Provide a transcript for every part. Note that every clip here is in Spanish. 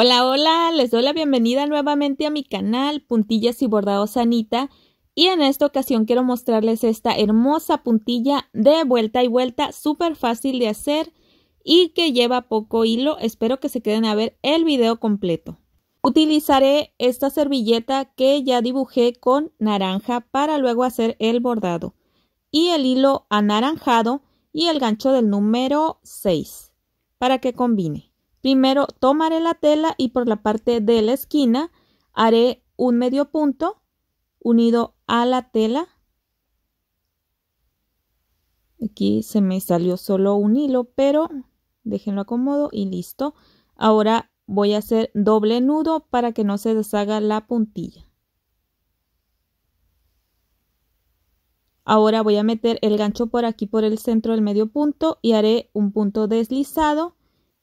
Hola, hola, les doy la bienvenida nuevamente a mi canal Puntillas y Bordados Anita y en esta ocasión quiero mostrarles esta hermosa puntilla de vuelta y vuelta, súper fácil de hacer y que lleva poco hilo, espero que se queden a ver el video completo. Utilizaré esta servilleta que ya dibujé con naranja para luego hacer el bordado y el hilo anaranjado y el gancho del número 6 para que combine. Primero tomaré la tela y por la parte de la esquina haré un medio punto unido a la tela. Aquí se me salió solo un hilo, pero déjenlo acomodo y listo. Ahora voy a hacer doble nudo para que no se deshaga la puntilla. Ahora voy a meter el gancho por aquí por el centro del medio punto y haré un punto deslizado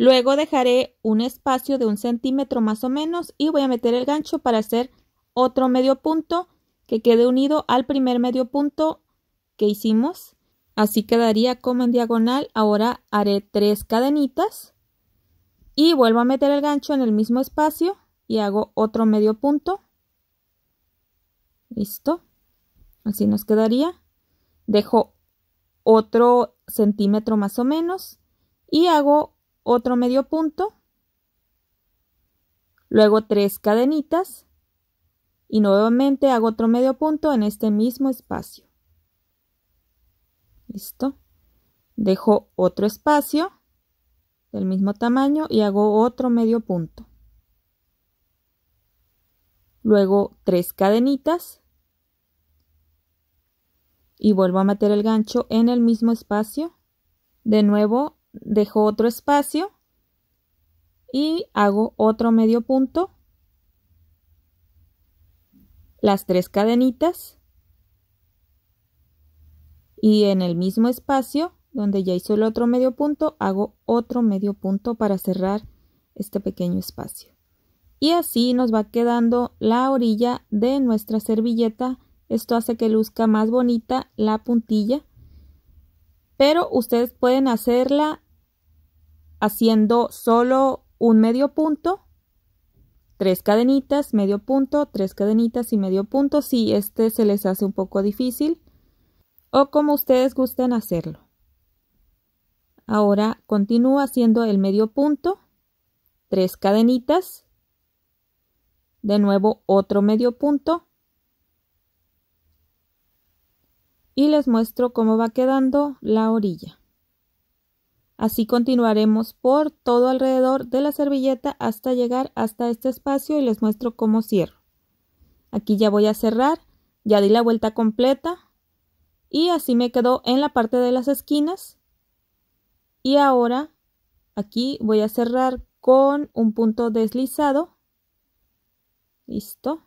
Luego dejaré un espacio de un centímetro más o menos y voy a meter el gancho para hacer otro medio punto que quede unido al primer medio punto que hicimos. Así quedaría como en diagonal. Ahora haré tres cadenitas y vuelvo a meter el gancho en el mismo espacio y hago otro medio punto. Listo. Así nos quedaría. Dejo otro centímetro más o menos y hago otro medio punto, luego tres cadenitas y nuevamente hago otro medio punto en este mismo espacio. Listo. Dejo otro espacio del mismo tamaño y hago otro medio punto. Luego tres cadenitas y vuelvo a meter el gancho en el mismo espacio. De nuevo dejo otro espacio y hago otro medio punto, las tres cadenitas y en el mismo espacio donde ya hizo el otro medio punto hago otro medio punto para cerrar este pequeño espacio. Y así nos va quedando la orilla de nuestra servilleta. Esto hace que luzca más bonita la puntilla. Pero ustedes pueden hacerla haciendo solo un medio punto, tres cadenitas, medio punto, tres cadenitas y medio punto si este se les hace un poco difícil o como ustedes gusten hacerlo. Ahora continúo haciendo el medio punto, tres cadenitas, de nuevo otro medio punto y les muestro cómo va quedando la orilla. Así continuaremos por todo alrededor de la servilleta hasta llegar hasta este espacio y les muestro cómo cierro. Aquí ya voy a cerrar, ya di la vuelta completa y así me quedo en la parte de las esquinas. Y ahora aquí voy a cerrar con un punto deslizado. Listo.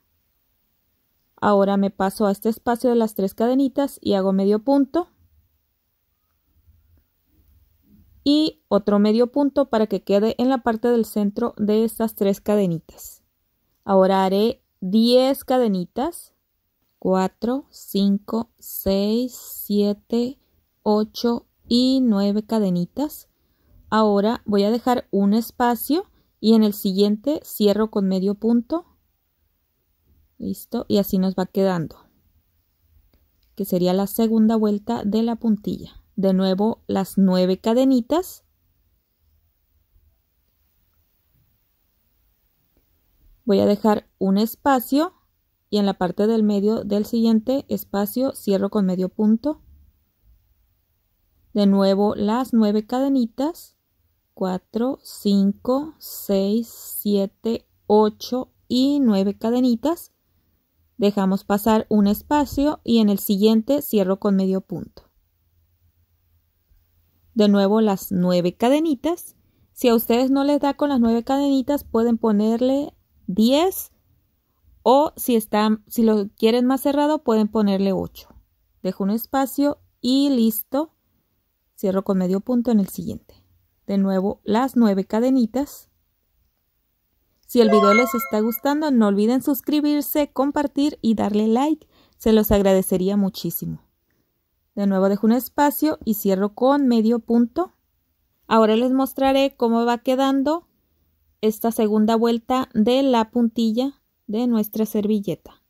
Ahora me paso a este espacio de las tres cadenitas y hago medio punto. y otro medio punto para que quede en la parte del centro de estas tres cadenitas. Ahora haré 10 cadenitas. 4, 5, 6, 7, 8 y 9 cadenitas. Ahora voy a dejar un espacio y en el siguiente cierro con medio punto. Listo, y así nos va quedando, que sería la segunda vuelta de la puntilla de nuevo las nueve cadenitas. Voy a dejar un espacio y en la parte del medio del siguiente espacio cierro con medio punto. De nuevo las nueve cadenitas. 4, 5, 6, 7, 8 y 9 cadenitas. Dejamos pasar un espacio y en el siguiente cierro con medio punto de nuevo las nueve cadenitas. Si a ustedes no les da con las nueve cadenitas, pueden ponerle 10 o si, están, si lo quieren más cerrado, pueden ponerle 8. Dejo un espacio y listo. Cierro con medio punto en el siguiente. De nuevo las nueve cadenitas. Si el video les está gustando, no olviden suscribirse, compartir y darle like. Se los agradecería muchísimo. De nuevo dejo un espacio y cierro con medio punto. Ahora les mostraré cómo va quedando esta segunda vuelta de la puntilla de nuestra servilleta.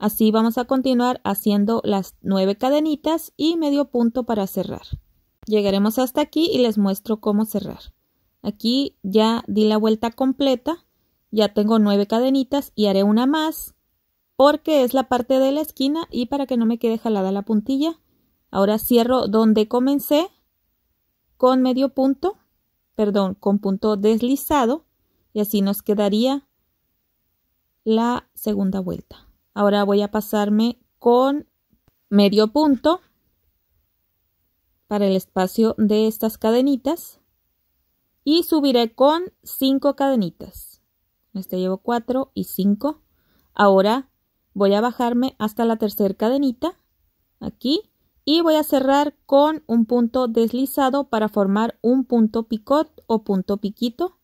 Así vamos a continuar haciendo las nueve cadenitas y medio punto para cerrar. Llegaremos hasta aquí y les muestro cómo cerrar. Aquí ya di la vuelta completa, ya tengo nueve cadenitas y haré una más porque es la parte de la esquina y para que no me quede jalada la puntilla Ahora cierro donde comencé con medio punto, perdón, con punto deslizado y así nos quedaría la segunda vuelta. Ahora voy a pasarme con medio punto para el espacio de estas cadenitas y subiré con cinco cadenitas. Este llevo 4 y 5. Ahora voy a bajarme hasta la tercera cadenita aquí y voy a cerrar con un punto deslizado para formar un punto picot o punto piquito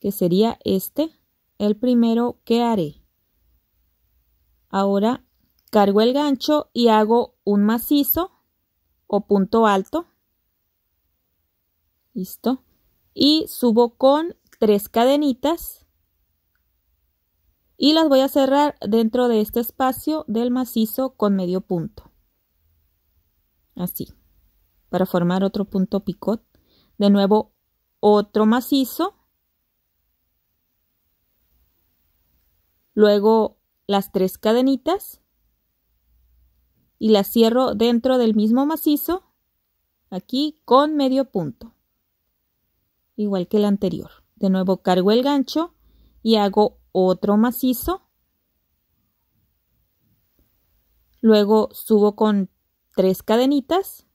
que sería este el primero que haré ahora cargo el gancho y hago un macizo o punto alto listo y subo con tres cadenitas y las voy a cerrar dentro de este espacio del macizo con medio punto así, para formar otro punto picot. De nuevo, otro macizo. Luego las tres cadenitas y las cierro dentro del mismo macizo, aquí con medio punto, igual que el anterior. De nuevo cargo el gancho y hago otro macizo. Luego subo con tres cadenitas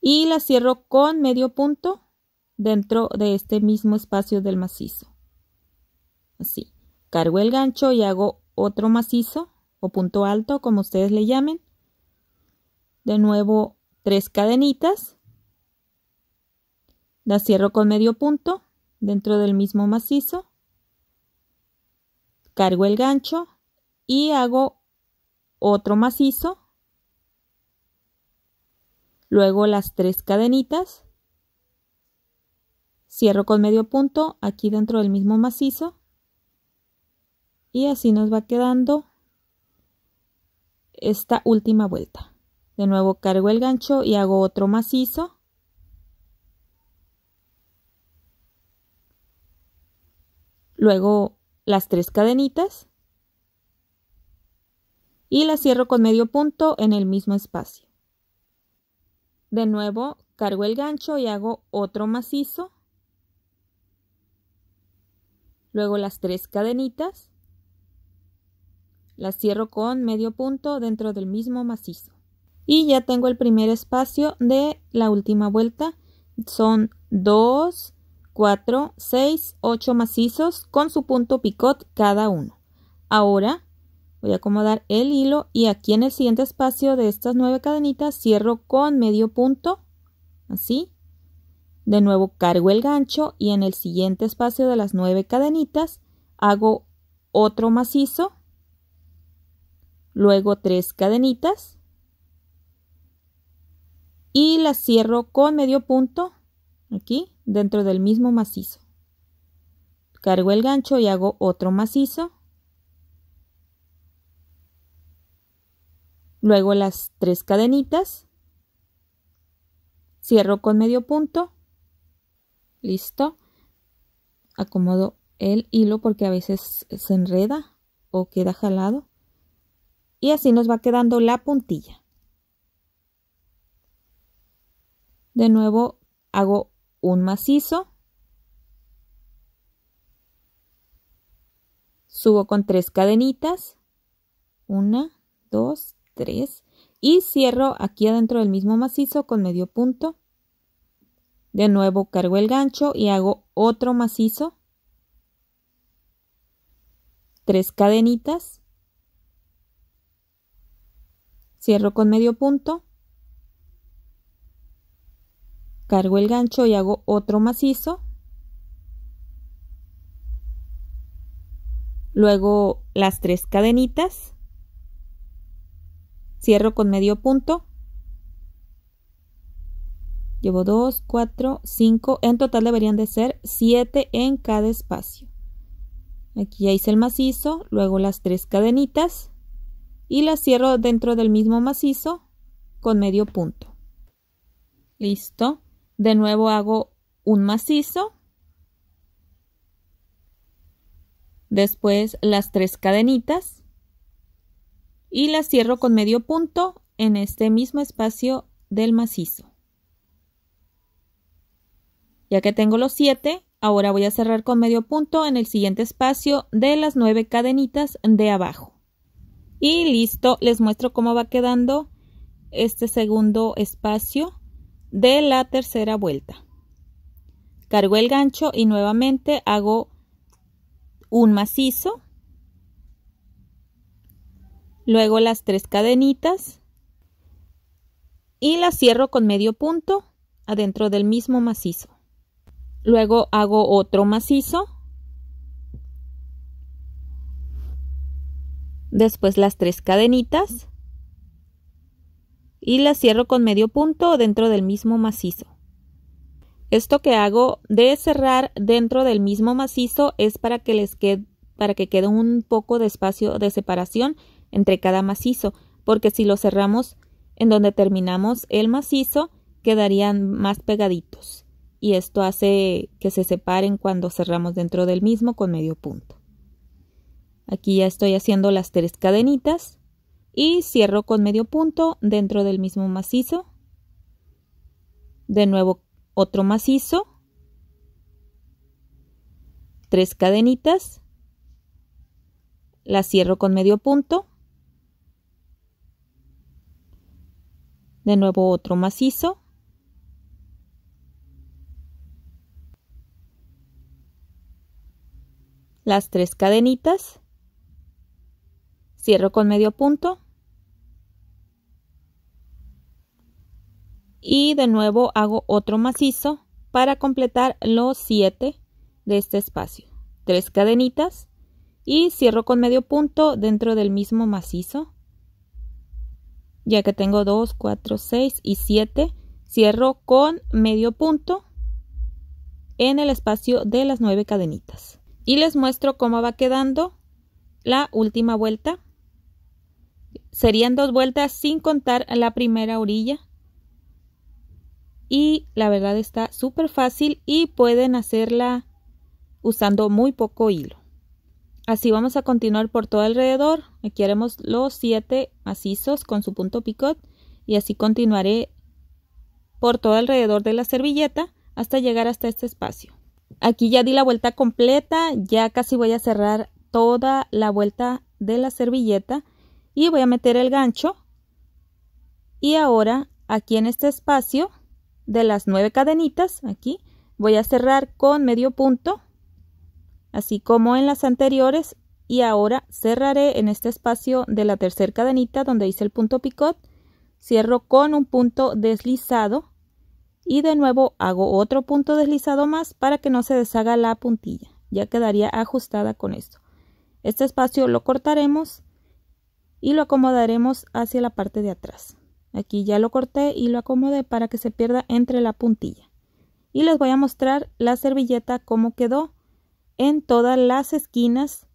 y la cierro con medio punto dentro de este mismo espacio del macizo. Así, cargo el gancho y hago otro macizo o punto alto, como ustedes le llamen. De nuevo, tres cadenitas. la cierro con medio punto dentro del mismo macizo. Cargo el gancho y hago otro macizo, luego las tres cadenitas, cierro con medio punto aquí dentro del mismo macizo y así nos va quedando esta última vuelta. De nuevo cargo el gancho y hago otro macizo. Luego las tres cadenitas y la cierro con medio punto en el mismo espacio. De nuevo cargo el gancho y hago otro macizo, luego las tres cadenitas, las cierro con medio punto dentro del mismo macizo. Y ya tengo el primer espacio de la última vuelta, son 2, 4, 6, 8 macizos con su punto picot cada uno. Ahora Voy a acomodar el hilo y aquí en el siguiente espacio de estas nueve cadenitas cierro con medio punto, así. De nuevo cargo el gancho y en el siguiente espacio de las nueve cadenitas hago otro macizo, luego tres cadenitas y las cierro con medio punto aquí dentro del mismo macizo. Cargo el gancho y hago otro macizo, Luego las tres cadenitas. Cierro con medio punto. Listo. Acomodo el hilo porque a veces se enreda o queda jalado. Y así nos va quedando la puntilla. De nuevo hago un macizo. Subo con tres cadenitas. Una, dos, tres y cierro aquí adentro del mismo macizo con medio punto. De nuevo cargo el gancho y hago otro macizo. Tres cadenitas. Cierro con medio punto. Cargo el gancho y hago otro macizo. Luego las tres cadenitas cierro con medio punto, llevo 2, 4, 5, en total deberían de ser 7 en cada espacio. Aquí ya hice el macizo, luego las tres cadenitas y las cierro dentro del mismo macizo con medio punto. Listo. De nuevo hago un macizo. Después las tres cadenitas y la cierro con medio punto en este mismo espacio del macizo. Ya que tengo los 7, ahora voy a cerrar con medio punto en el siguiente espacio de las 9 cadenitas de abajo. Y listo, les muestro cómo va quedando este segundo espacio de la tercera vuelta. Cargo el gancho y nuevamente hago un macizo luego las tres cadenitas y las cierro con medio punto adentro del mismo macizo. Luego hago otro macizo. Después las tres cadenitas y las cierro con medio punto dentro del mismo macizo. Esto que hago de cerrar dentro del mismo macizo es para que les quede para que quede un poco de espacio de separación entre cada macizo, porque si lo cerramos en donde terminamos el macizo, quedarían más pegaditos y esto hace que se separen cuando cerramos dentro del mismo con medio punto. Aquí ya estoy haciendo las tres cadenitas y cierro con medio punto dentro del mismo macizo. De nuevo otro macizo. Tres cadenitas. Las cierro con medio punto. de nuevo otro macizo, las tres cadenitas, cierro con medio punto y de nuevo hago otro macizo para completar los siete de este espacio. Tres cadenitas y cierro con medio punto dentro del mismo macizo ya que tengo 2, 4, 6 y 7, cierro con medio punto en el espacio de las 9 cadenitas. Y les muestro cómo va quedando la última vuelta. Serían dos vueltas sin contar la primera orilla. Y la verdad está súper fácil y pueden hacerla usando muy poco hilo. Así vamos a continuar por todo alrededor. Aquí haremos los 7 macizos con su punto picot y así continuaré por todo alrededor de la servilleta hasta llegar hasta este espacio. Aquí ya di la vuelta completa, ya casi voy a cerrar toda la vuelta de la servilleta y voy a meter el gancho y ahora aquí en este espacio de las nueve cadenitas aquí voy a cerrar con medio punto Así como en las anteriores y ahora cerraré en este espacio de la tercera cadenita donde hice el punto picot, cierro con un punto deslizado y de nuevo hago otro punto deslizado más para que no se deshaga la puntilla, ya quedaría ajustada con esto. Este espacio lo cortaremos y lo acomodaremos hacia la parte de atrás. Aquí ya lo corté y lo acomodé para que se pierda entre la puntilla. Y les voy a mostrar la servilleta cómo quedó en todas las esquinas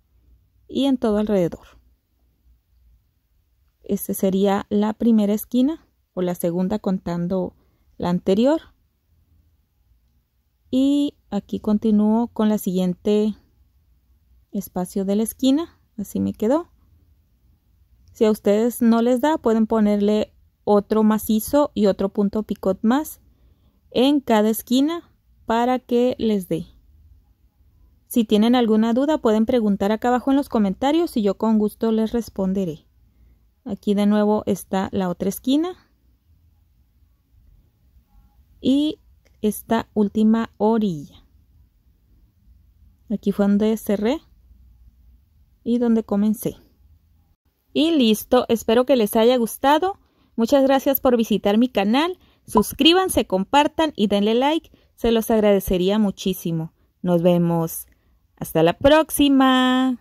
y en todo alrededor. este sería la primera esquina o la segunda contando la anterior. Y aquí continúo con la siguiente espacio de la esquina. Así me quedó. Si a ustedes no les da, pueden ponerle otro macizo y otro punto picot más en cada esquina para que les dé. Si tienen alguna duda pueden preguntar acá abajo en los comentarios y yo con gusto les responderé. Aquí de nuevo está la otra esquina. Y esta última orilla. Aquí fue donde cerré y donde comencé. Y listo, espero que les haya gustado. Muchas gracias por visitar mi canal. Suscríbanse, compartan y denle like. Se los agradecería muchísimo. Nos vemos. Hasta la próxima.